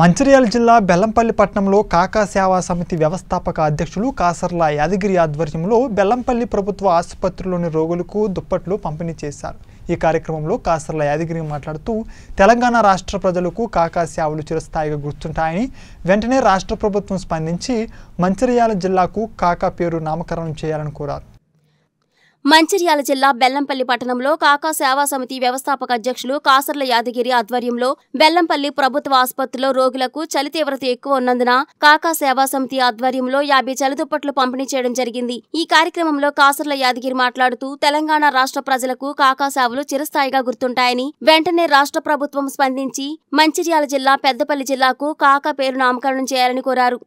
మంచిర్యాల జిల్లా బెల్లంపల్లి పట్టణంలో కాకా సేవా సమితి వ్యవస్థాపక అధ్యక్షులు కాసర్ల యాదగిరి ఆధ్వర్యంలో బెల్లంపల్లి ప్రభుత్వ ఆసుపత్రిలోని రోగులకు దుప్పట్లు పంపిణీ చేశారు ఈ కార్యక్రమంలో కాసర్ల యాదగిరి మాట్లాడుతూ తెలంగాణ రాష్ట్ర ప్రజలకు కాకా సేవలు చిరస్థాయిగా గుర్తుంటాయని వెంటనే రాష్ట్ర ప్రభుత్వం స్పందించి మంచిర్యాల జిల్లాకు కాకా పేరు నామకరణం చేయాలని కోరారు మంచిర్యాల జిల్లా బెల్లంపల్లి పట్టణంలో కాకా సేవా సమితి వ్యవస్థాపక అధ్యక్షులు కాసర్ల యాదగిరి ఆధ్వర్యంలో బెల్లంపల్లి ప్రభుత్వ ఆసుపత్రిలో రోగులకు చలి తీవ్రత ఎక్కువ ఉన్నందున కాకా సేవా సమితి ఆధ్వర్యంలో యాభై చలిదుప్పట్లు పంపిణీ చేయడం జరిగింది ఈ కార్యక్రమంలో కాసర్ల యాదగిరి మాట్లాడుతూ తెలంగాణ రాష్ట్ర ప్రజలకు కాకా సేవలు చిరస్థాయిగా గుర్తుంటాయని వెంటనే రాష్ట్ర ప్రభుత్వం స్పందించి మంచిర్యాల జిల్లా పెద్దపల్లి జిల్లాకు కాకా పేరు నామకరణం చేయాలని కోరారు